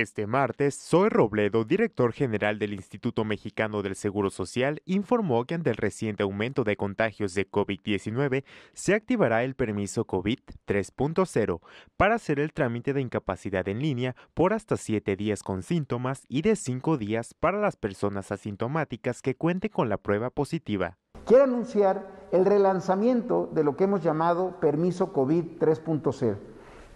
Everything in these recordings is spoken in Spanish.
Este martes, Zoe Robledo, director general del Instituto Mexicano del Seguro Social, informó que ante el reciente aumento de contagios de COVID-19, se activará el permiso COVID 3.0 para hacer el trámite de incapacidad en línea por hasta 7 días con síntomas y de 5 días para las personas asintomáticas que cuenten con la prueba positiva. Quiero anunciar el relanzamiento de lo que hemos llamado permiso COVID 3.0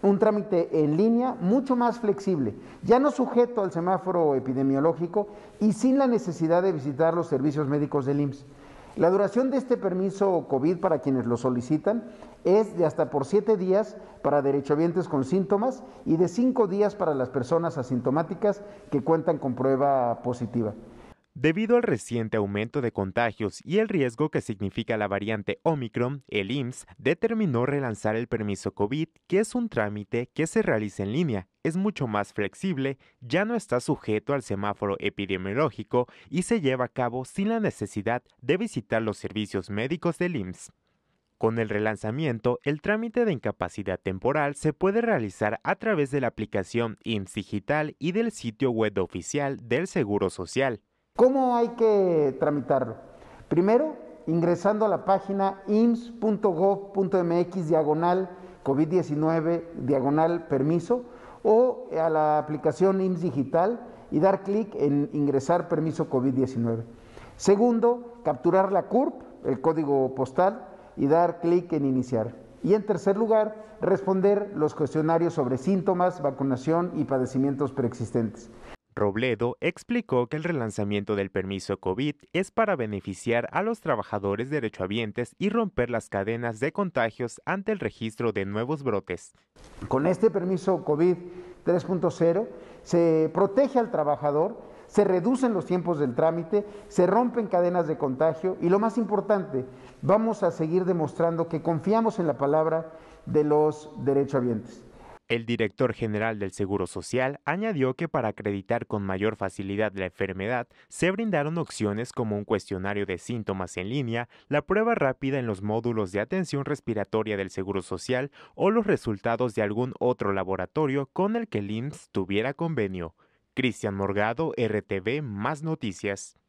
un trámite en línea mucho más flexible, ya no sujeto al semáforo epidemiológico y sin la necesidad de visitar los servicios médicos del IMSS. La duración de este permiso COVID para quienes lo solicitan es de hasta por siete días para derechohabientes con síntomas y de cinco días para las personas asintomáticas que cuentan con prueba positiva. Debido al reciente aumento de contagios y el riesgo que significa la variante Omicron, el IMSS determinó relanzar el permiso COVID, que es un trámite que se realiza en línea, es mucho más flexible, ya no está sujeto al semáforo epidemiológico y se lleva a cabo sin la necesidad de visitar los servicios médicos del IMSS. Con el relanzamiento, el trámite de incapacidad temporal se puede realizar a través de la aplicación IMSS Digital y del sitio web oficial del Seguro Social. ¿Cómo hay que tramitarlo? Primero, ingresando a la página ims.gov.mx diagonal COVID-19 diagonal permiso o a la aplicación IMSS digital y dar clic en ingresar permiso COVID-19. Segundo, capturar la CURP, el código postal, y dar clic en iniciar. Y en tercer lugar, responder los cuestionarios sobre síntomas, vacunación y padecimientos preexistentes. Robledo explicó que el relanzamiento del permiso COVID es para beneficiar a los trabajadores derechohabientes y romper las cadenas de contagios ante el registro de nuevos brotes. Con este permiso COVID 3.0 se protege al trabajador, se reducen los tiempos del trámite, se rompen cadenas de contagio y lo más importante, vamos a seguir demostrando que confiamos en la palabra de los derechohabientes. El director general del Seguro Social añadió que para acreditar con mayor facilidad la enfermedad, se brindaron opciones como un cuestionario de síntomas en línea, la prueba rápida en los módulos de atención respiratoria del Seguro Social o los resultados de algún otro laboratorio con el que el tuviera convenio. Cristian Morgado, RTV, más noticias.